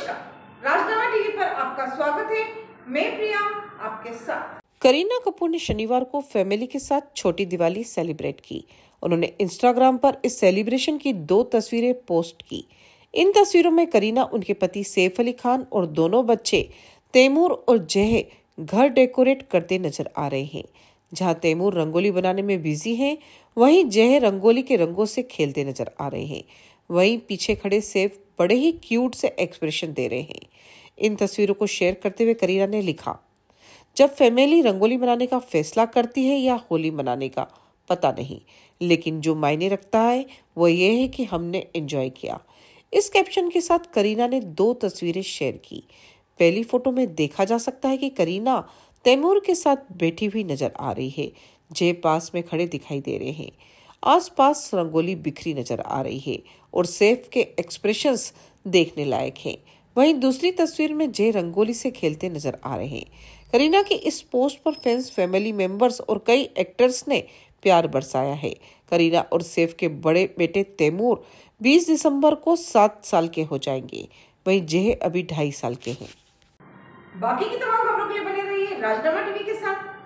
नमस्कार राजधाना टीवी पर आपका स्वागत है मैं प्रिया आपके साथ करीना कपूर ने शनिवार को फैमिली के साथ छोटी दिवाली सेलिब्रेट की उन्होंने इंस्टाग्राम पर इस सेलिब्रेशन की दो तस्वीरें पोस्ट की इन तस्वीरों में करीना उनके पति सैफ अली खान और दोनों बच्चे तैमूर और जह घर डेकोरेट करते नजर आ रहे हैं जहां तैमूर रंगोली बनाने में बिजी हैं वहीं जह रंगोली के रंगों से खेलते नजर आ रहे हैं वहीं पीछे खड़े सैफ बड़े ही क्यूट से एक्सप्रेशन दे रहे हैं इन तस्वीरों को शेयर करते हुए करीना ने लिखा जब फैमिली रंगोली बनाने का फैसला करती है या होली मनाने का पता नहीं लेकिन जो मायने रखता है वो ये है कि हमने एंजॉय किया इस कैप्शन के साथ करीना ने दो तस्वीरें शेयर की पहली फोटो में देखा जा सकता है कि करीना तैमूर के साथ बैठी हुई नजर आ रही है जे पास में खड़े दिखाई दे रहे हैं आसपास रंगोली बिखरी नजर आ रही है और सैफ के एक्सप्रेशंस देखने लायक हैं वहीं दूसरी तस्वीर में जय रंगोली से खेलते नजर आ रहे हैं करीना के इस पोस्ट पर फैंस फैमिली मेंबर्स और कई एक्टर्स ने प्यार बरसाया है करीना और सेफ के बड़े बेटे तैमूर 20 दिसंबर को सात साल के हो जाएंगे वहीं जय अभी ढाई साल के हैं बाकी की तमाम खबरों के लिए बने रहिए राजनामा टीवी के साथ